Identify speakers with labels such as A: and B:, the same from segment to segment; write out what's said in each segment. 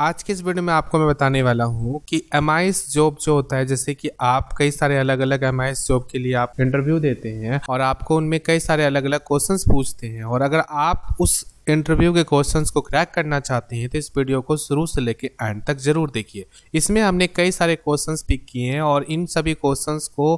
A: आज के इस वीडियो में आपको मैं बताने वाला हूँ कि एम जॉब जो होता है जैसे कि आप कई सारे अलग अलग एम जॉब के लिए आप इंटरव्यू देते हैं और आपको उनमें कई सारे अलग अलग क्वेश्चंस पूछते हैं और अगर आप उस इंटरव्यू के क्वेश्चंस को क्रैक करना चाहते हैं तो इस वीडियो को शुरू से लेकर एंड तक जरूर देखिए इसमें हमने कई सारे क्वेश्चंस पिक किए हैं और इन सभी क्वेश्चंस को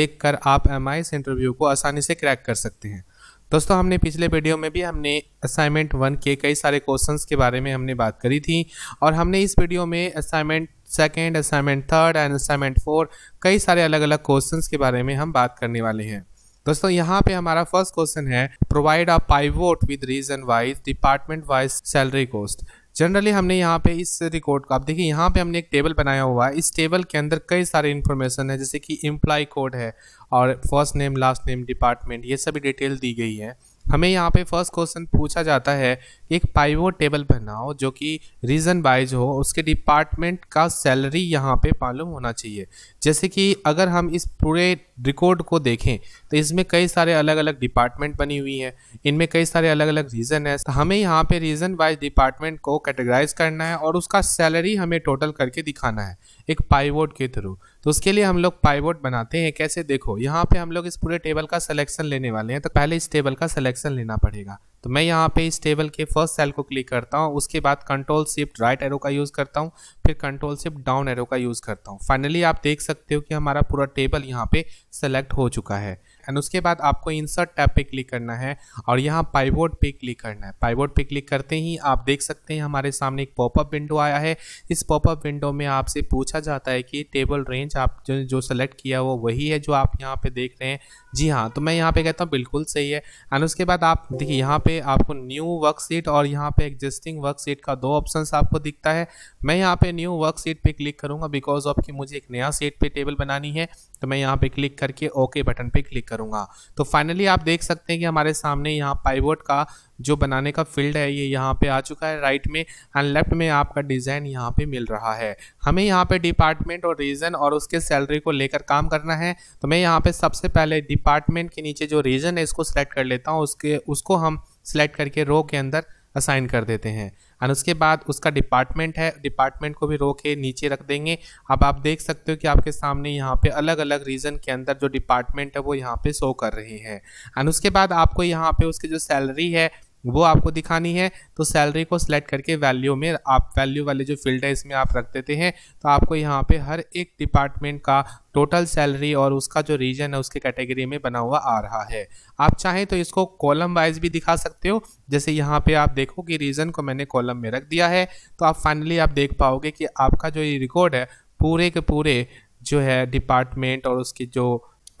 A: देखकर आप एम इंटरव्यू को आसानी से क्रैक कर सकते हैं दोस्तों हमने पिछले वीडियो में भी हमने असाइनमेंट वन के कई सारे क्वेश्चंस के बारे में हमने बात करी थी और हमने इस वीडियो में assignment second assignment third and assignment four कई सारे अलग अलग क्वेश्चंस के बारे में हम बात करने वाले हैं दोस्तों यहाँ पे हमारा फर्स्ट क्वेश्चन है provide a pivot with region wise department wise salary cost generally हमने यहाँ पे इस रिकॉर्ड को आप देखिए यहाँ पे हमने एक टेबल बनाया हुआ है इस टेबल के अंदर कई सारे इन्फॉर्मेशन है जैसे कि एम्प्लाई कोड है और first name last name department ये सभी डिटेल दी गई है हमें यहाँ पे फर्स्ट क्वेश्चन पूछा जाता है एक पाइवो टेबल बनाओ जो कि रीज़न वाइज हो उसके डिपार्टमेंट का सैलरी यहाँ पे मालूम होना चाहिए जैसे कि अगर हम इस पूरे रिकॉर्ड को देखें तो इसमें कई सारे अलग अलग डिपार्टमेंट बनी हुई हैं इनमें कई सारे अलग अलग रीज़न है तो हमें यहाँ पे रीज़न वाइज डिपार्टमेंट को कैटेगराइज करना है और उसका सैलरी हमें टोटल करके दिखाना है एक पाइवोट के थ्रू तो उसके लिए हम लोग पाइवोट बनाते हैं कैसे देखो यहाँ पे हम लोग इस पूरे टेबल का सिलेक्शन लेने वाले हैं तो पहले इस टेबल का सिलेक्शन लेना पड़ेगा तो मैं यहाँ पे इस टेबल के फर्स्ट सेल को क्लिक करता हूँ उसके बाद कंट्रोल शिफ्ट राइट एरो का यूज़ करता हूँ फिर कंट्रोल शिफ्ट डाउन एरो का यूज़ करता हूँ फाइनली आप देख सकते हो कि हमारा पूरा टेबल यहाँ पे सेलेक्ट हो चुका है एंड उसके बाद आपको इंसर्ट टैब पे क्लिक करना है और यहाँ पाइवोट पे क्लिक करना है पाइवोट पे क्लिक करते ही आप देख सकते हैं हमारे सामने एक पॉपअप विंडो आया है इस पॉपअप विंडो में आपसे पूछा जाता है कि टेबल रेंज आप जो जो सेलेक्ट किया वो वही है जो आप यहाँ पे देख रहे हैं जी हाँ तो मैं यहाँ पे कहता हूँ बिल्कुल सही है एंड उसके बाद आप देखिए यहाँ पे आपको न्यू वर्कशीट और यहाँ पे एग्जिस्टिंग वर्कशीट का दो ऑप्शन आपको दिखता है मैं यहाँ पे न्यू वर्कशीट पर क्लिक करूँगा बिकॉज ऑफ कि मुझे एक नया सीट पर टेबल बनानी है तो मैं यहाँ पे क्लिक करके ओके बटन पर क्लिक करूँगा तो फाइनली आप देख सकते हैं कि हमारे सामने यहाँ पाइवोट का जो बनाने का फील्ड है ये यहाँ पे आ चुका है राइट में एंड लेफ्ट में आपका डिज़ाइन यहाँ पे मिल रहा है हमें यहाँ पे डिपार्टमेंट और रीजन और उसके सैलरी को लेकर काम करना है तो मैं यहाँ पे सबसे पहले डिपार्टमेंट के नीचे जो रीजन है इसको सेलेक्ट कर लेता हूँ उसके उसको हम सेलेक्ट करके रो के अंदर असाइन कर देते हैं एंड उसके बाद उसका डिपार्टमेंट है डिपार्टमेंट को भी रो के नीचे रख देंगे अब आप देख सकते हो कि आपके सामने यहाँ पे अलग अलग रीज़न के अंदर जो डिपार्टमेंट है वो यहाँ पे शो कर रही है एंड उसके बाद आपको यहाँ पे उसकी जो सैलरी है वो आपको दिखानी है तो सैलरी को सिलेक्ट करके वैल्यू में आप वैल्यू वाले जो फील्ड है इसमें आप रख देते हैं तो आपको यहाँ पे हर एक डिपार्टमेंट का टोटल सैलरी और उसका जो रीजन है उसके कैटेगरी में बना हुआ आ रहा है आप चाहें तो इसको कॉलम वाइज भी दिखा सकते हो जैसे यहाँ पे आप देखो कि रीजन को मैंने कॉलम में रख दिया है तो आप फाइनली आप देख पाओगे कि आपका जो ये रिकॉर्ड है पूरे के पूरे जो है डिपार्टमेंट और उसकी जो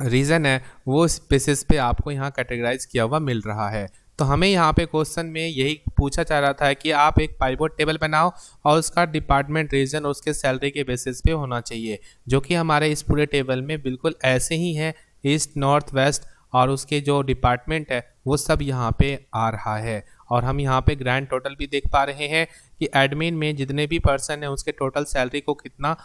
A: रीज़न है वो इस बेसिस पे आपको यहाँ कैटेगराइज किया हुआ मिल रहा है तो हमें यहाँ पे क्वेश्चन में यही पूछा जा रहा था कि आप एक पाइवोट टेबल बनाओ और उसका डिपार्टमेंट रीजन उसके सैलरी के बेसिस पे होना चाहिए जो कि हमारे इस पूरे टेबल में बिल्कुल ऐसे ही है ईस्ट नॉर्थ वेस्ट और उसके जो डिपार्टमेंट है वो सब यहाँ पे आ रहा है और हम यहाँ पे ग्रैंड टोटल भी देख पा रहे हैं कि एडमिन में जितने भी पर्सन हैं उसके टोटल सैलरी को कितना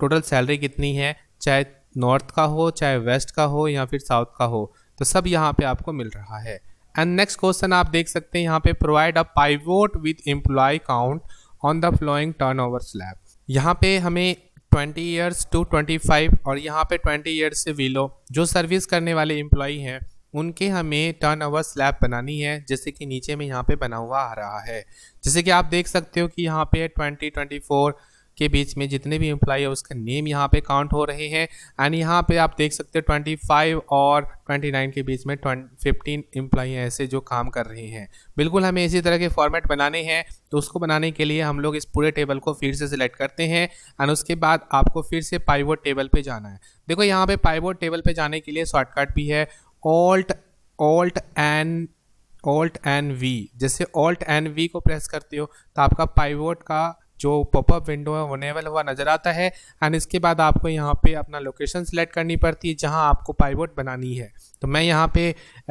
A: टोटल सैलरी कितनी है चाहे नॉर्थ का हो चाहे वेस्ट का हो या फिर साउथ का हो तो सब यहाँ पे आपको मिल रहा है एंड नेक्स्ट क्वेश्चन आप देख सकते हैं यहाँ पे provide a pivot with employee count on the following turn over slab यहाँ पे हमें 20 ईयर्स टू 25 और यहाँ पे 20 ईयर्स से विलो जो सर्विस करने वाले एम्प्लॉय हैं उनके हमें टर्न ओवर स्लैब बनानी है जैसे कि नीचे में यहाँ पे बना हुआ आ रहा है जैसे कि आप देख सकते हो कि यहाँ पे ट्वेंटी ट्वेंटी के बीच में जितने भी एम्प्लाई है उसके नेम यहाँ पे काउंट हो रहे हैं एंड यहाँ पे आप देख सकते हो 25 और 29 के बीच में 15 इम्प्लाई ऐसे जो काम कर रहे हैं बिल्कुल हमें इसी तरह के फॉर्मेट बनाने हैं तो उसको बनाने के लिए हम लोग इस पूरे टेबल को फिर से सिलेक्ट करते हैं एंड उसके बाद आपको फिर से पाइवोट टेबल पर जाना है देखो यहाँ पर पाइवोट टेबल पर जाने के लिए शॉर्टकट भी है alt alt and alt and V जैसे ऑल्ट एंड वी को प्रेस करते हो तो आपका पाइवोट का जो पॉपअप विंडो है वनेबल हुआ नज़र आता है एंड इसके बाद आपको यहाँ पे अपना लोकेशन सेलेक्ट करनी पड़ती है जहाँ आपको पाइवोट बनानी है तो मैं यहाँ पे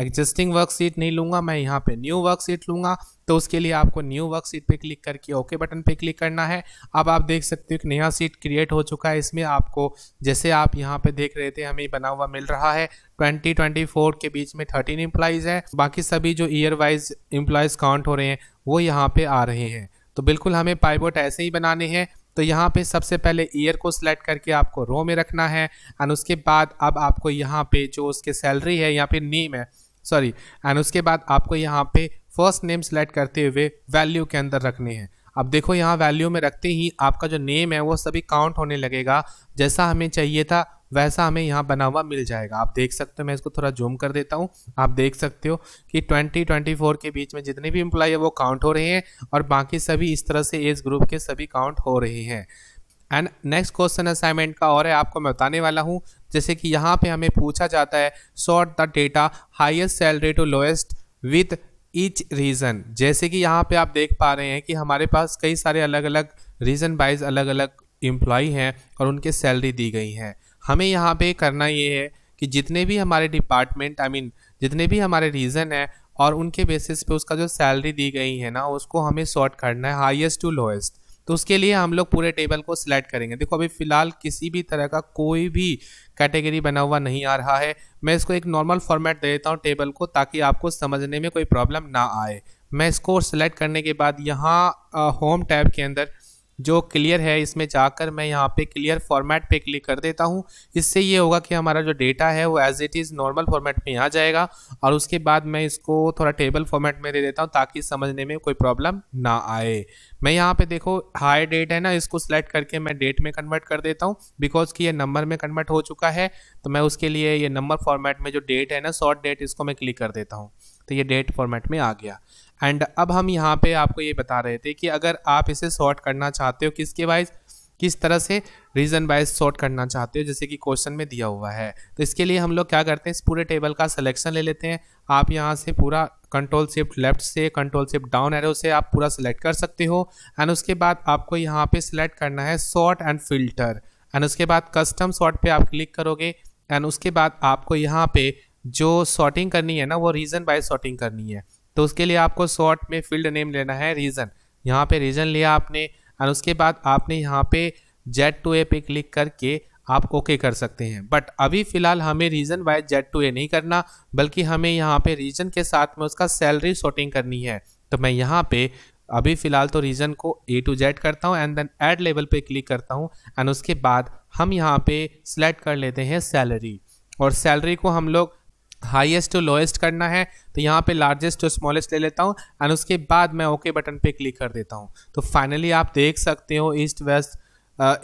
A: एग्जिस्टिंग वर्कशीट नहीं लूँगा मैं यहाँ पे न्यू वर्कशीट लूँगा तो उसके लिए आपको न्यू वर्कशीट पे क्लिक करके ओके बटन पे क्लिक करना है अब आप देख सकते हो एक नया सीट क्रिएट हो चुका है इसमें आपको जैसे आप यहाँ पे देख रहे थे हमें बना हुआ मिल रहा है 2024 के बीच में 13 इम्प्लाइज हैं बाकी सभी जो ईयर वाइज एम्प्लॉयज़ काउंट हो रहे हैं वो यहाँ पर आ रहे हैं तो बिल्कुल हमें पाइवोट ऐसे ही बनाने हैं तो यहाँ पे सबसे पहले ईयर को सिलेक्ट करके आपको रो में रखना है एंड उसके बाद अब आपको यहाँ पे जो उसके सैलरी है यहाँ पे नेम है सॉरी एंड उसके बाद आपको यहाँ पे फर्स्ट नेम सेलेक्ट करते हुए वैल्यू के अंदर रखने हैं अब देखो यहाँ वैल्यू में रखते ही आपका जो नेम है वो सभी काउंट होने लगेगा जैसा हमें चाहिए था वैसा हमें यहाँ बना हुआ मिल जाएगा आप देख सकते हो मैं इसको थोड़ा जूम कर देता हूँ आप देख सकते हो कि 2024 के बीच में जितने भी इम्प्लाई है वो काउंट हो रहे हैं और बाकी सभी इस तरह से एज ग्रुप के सभी काउंट हो रहे हैं एंड नेक्स्ट क्वेश्चन असाइनमेंट का और है आपको मैं बताने वाला हूँ जैसे कि यहाँ पे हमें पूछा जाता है sort the data highest salary to lowest with each region जैसे कि यहाँ पे आप देख पा रहे हैं कि हमारे पास कई सारे अलग अलग रीज़न वाइज अलग अलग एम्प्लॉ हैं और उनके सैलरी दी गई हैं हमें यहाँ पे करना ये है कि जितने भी हमारे डिपार्टमेंट आई मीन जितने भी हमारे रीज़न है और उनके बेसिस पे उसका जो सैलरी दी गई है ना उसको हमें सॉर्ट करना है हाईएस्ट टू लोएस्ट तो उसके लिए हम लोग पूरे टेबल को सिलेक्ट करेंगे देखो अभी फ़िलहाल किसी भी तरह का कोई भी कैटेगरी बना हुआ नहीं आ रहा है मैं इसको एक नॉर्मल फॉर्मेट दे देता हूँ टेबल को ताकि आपको समझने में कोई प्रॉब्लम ना आए मैं इसको सिलेक्ट करने के बाद यहाँ होम टैब के अंदर जो क्लियर है इसमें जाकर मैं यहाँ पे क्लियर फॉर्मेट पे क्लिक कर देता हूँ इससे ये होगा कि हमारा जो डेटा है वो as it is normal format में आ जाएगा और उसके बाद मैं इसको थोड़ा टेबल फॉर्मेट में दे देता हूँ ताकि समझने में कोई प्रॉब्लम ना आए मैं यहाँ पे देखो हाई डेट है ना इसको सिलेक्ट करके मैं डेट में कन्वर्ट कर देता हूँ बिकॉज कि ये नंबर में कन्वर्ट हो चुका है तो मैं उसके लिए ये नंबर फॉर्मेट में जो डेट है ना शॉर्ट डेट इसको मैं क्लिक कर देता हूँ तो ये डेट फॉर्मेट में आ गया एंड अब हम यहाँ पे आपको ये बता रहे थे कि अगर आप इसे सॉर्ट करना चाहते हो किसके वाइज किस तरह से रीज़न वाइज सॉर्ट करना चाहते हो जैसे कि क्वेश्चन में दिया हुआ है तो इसके लिए हम लोग क्या करते हैं इस पूरे टेबल का सिलेक्शन ले लेते हैं आप यहाँ से पूरा कंट्रोल शिफ्ट लेफ्ट से कंट्रोल शिफ्ट डाउन एरो से आप पूरा सिलेक्ट कर सकते हो एंड उसके बाद आपको यहाँ पे सिलेक्ट करना है सॉर्ट एंड फिल्टर एंड उसके बाद कस्टम सॉर्ट पे आप क्लिक करोगे एंड उसके बाद आपको यहाँ पे जो सॉर्टिंग करनी है ना वो रीज़न बाय सॉर्टिंग करनी है तो उसके लिए आपको सॉर्ट में फील्ड नेम लेना है रीज़न यहाँ पे रीज़न लिया आपने और उसके बाद आपने यहाँ पे जेड टू ए पे क्लिक करके आप ओके कर सकते हैं बट अभी फ़िलहाल हमें region by Z to A नहीं करना बल्कि हमें यहाँ पे रीज़न के साथ में उसका सैलरी सॉर्टिंग करनी है तो मैं यहाँ पे अभी फ़िलहाल तो रीज़न को ए टू जेड करता हूँ एंड देन एड लेवल पे क्लिक करता हूँ एंड उसके बाद हम यहाँ पे सेलेक्ट कर लेते हैं सैलरी और सैलरी को हम लोग हाईएस्ट टू लोएस्ट करना है तो यहाँ पे लार्जेस्ट टू स्मॉलेस्ट ले लेता हूँ एंड उसके बाद मैं ओके बटन पे क्लिक कर देता हूँ तो फाइनली आप देख सकते हो ईस्ट वेस्ट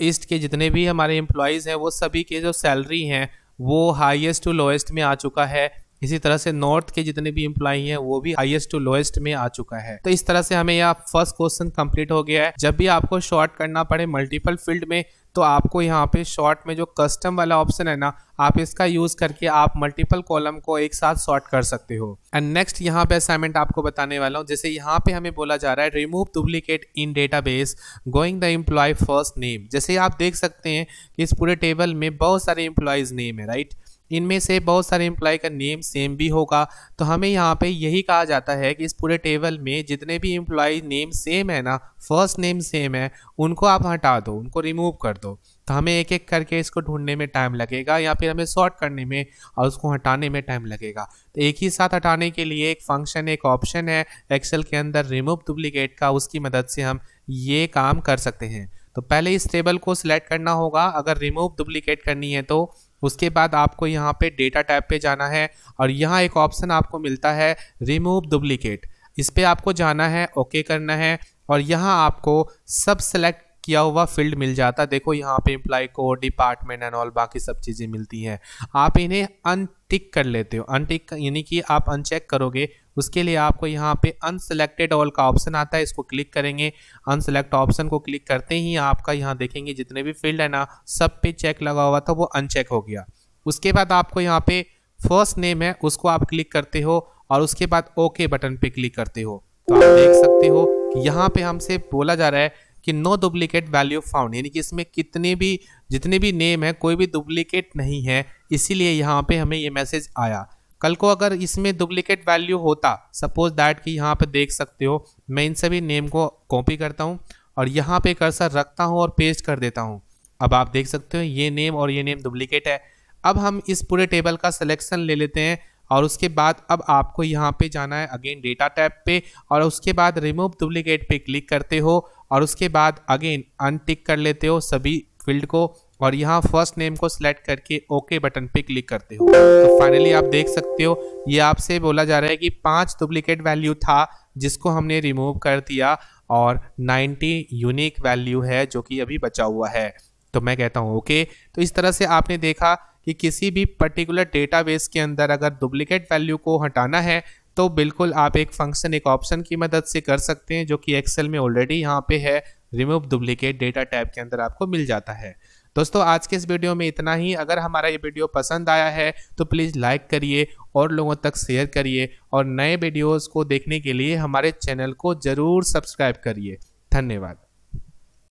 A: ईस्ट के जितने भी हमारे एम्प्लॉयज़ हैं वो सभी के जो सैलरी हैं वो हाईएस्ट टू लोएस्ट में आ चुका है इसी तरह से नॉर्थ के जितने भी एम्प्लॉई हैं वो भी हाईएस्ट टू लोएस्ट में आ चुका है तो इस तरह से हमें यह फर्स्ट क्वेश्चन कंप्लीट हो गया है जब भी आपको शॉर्ट करना पड़े मल्टीपल फील्ड में तो आपको यहाँ पे शॉर्ट में जो कस्टम वाला ऑप्शन है ना आप इसका यूज़ करके आप मल्टीपल कॉलम को एक साथ शॉर्ट कर सकते हो एंड नेक्स्ट यहाँ पे असाइनमेंट आपको बताने वाला हूँ जैसे यहाँ पे हमें बोला जा रहा है remove duplicate in database going the employee first name जैसे आप देख सकते हैं कि इस पूरे टेबल में बहुत सारे इम्प्लॉयज नेम है राइट right? इनमें से बहुत सारे एम्प्लॉय का नेम सेम भी होगा तो हमें यहाँ पे यही कहा जाता है कि इस पूरे टेबल में जितने भी एम्प्लॉय नेम सेम है ना फर्स्ट नेम सेम है उनको आप हटा दो उनको रिमूव कर दो तो हमें एक एक करके इसको ढूंढने में टाइम लगेगा या फिर हमें सॉर्ट करने में और उसको हटाने में टाइम लगेगा तो एक ही साथ हटाने के लिए एक फंक्शन एक ऑप्शन है एक्सेल के अंदर रिमूव डुप्लीकेट का उसकी मदद से हम ये काम कर सकते हैं तो पहले इस टेबल को सिलेक्ट करना होगा अगर रिमूव डुप्लीकेट करनी है तो उसके बाद आपको यहाँ पे डेटा टैब पे जाना है और यहाँ एक ऑप्शन आपको मिलता है रिमूव डुप्लीकेट इस पर आपको जाना है ओके करना है और यहाँ आपको सब सेलेक्ट किया हुआ फील्ड मिल जाता है देखो यहाँ पे इम्प्लाई को डिपार्टमेंट एंड ऑल बाकी सब चीज़ें मिलती हैं आप इन्हें अनटिक कर लेते हो अनटिक यानी कि आप अनचेक करोगे उसके लिए आपको यहाँ पे अनसेलेक्टेड ऑल का ऑप्शन आता है इसको क्लिक करेंगे अनसेलेक्ट ऑप्शन को क्लिक करते ही आपका यहाँ देखेंगे जितने भी फील्ड है ना सब पे चेक लगा हुआ था वो अनचेक हो गया उसके बाद आपको यहाँ पे फर्स्ट नेम है उसको आप क्लिक करते हो और उसके बाद ओके बटन पे क्लिक करते हो तो आप देख सकते हो कि यहाँ पे हमसे बोला जा रहा है कि नो डुप्लीकेट वैल्यू फाउंड यानी कि इसमें कितने भी जितने भी नेम है कोई भी डुप्लीकेट नहीं है इसीलिए यहाँ पे हमें ये मैसेज आया कल को अगर इसमें डुप्लीकेट वैल्यू होता सपोज दैट कि यहाँ पे देख सकते हो मैं इन सभी नेम को कॉपी करता हूँ और यहाँ पे कर्सर रखता हूँ और पेस्ट कर देता हूँ अब आप देख सकते हो ये नेम और ये नेम डुप्लीकेट है अब हम इस पूरे टेबल का सिलेक्शन ले लेते हैं और उसके बाद अब आपको यहाँ पे जाना है अगेन डेटा टैब पे और उसके बाद रिमूव डुप्लीकेट पे क्लिक करते हो और उसके बाद अगेन अनटिक कर लेते हो सभी फील्ड को और यहाँ फर्स्ट नेम को सिलेक्ट करके ओके बटन पे क्लिक करते हो तो फाइनली आप देख सकते हो ये आपसे बोला जा रहा है कि पांच डुप्लीकेट वैल्यू था जिसको हमने रिमूव कर दिया और 90 यूनिक वैल्यू है जो कि अभी बचा हुआ है तो मैं कहता हूँ ओके तो इस तरह से आपने देखा कि किसी भी पर्टिकुलर डेटाबेस के अंदर अगर डुप्लीकेट वैल्यू को हटाना है तो बिल्कुल आप एक फंक्शन एक ऑप्शन की मदद से कर सकते हैं जो कि एक्सेल में ऑलरेडी यहाँ पे है रिमूव डुप्लीकेट डेटा टैब के अंदर आपको मिल जाता है दोस्तों आज के इस वीडियो में इतना ही अगर हमारा ये वीडियो पसंद आया है तो प्लीज़ लाइक करिए और लोगों तक शेयर करिए और नए वीडियोज़ को देखने के लिए हमारे चैनल को ज़रूर सब्सक्राइब करिए धन्यवाद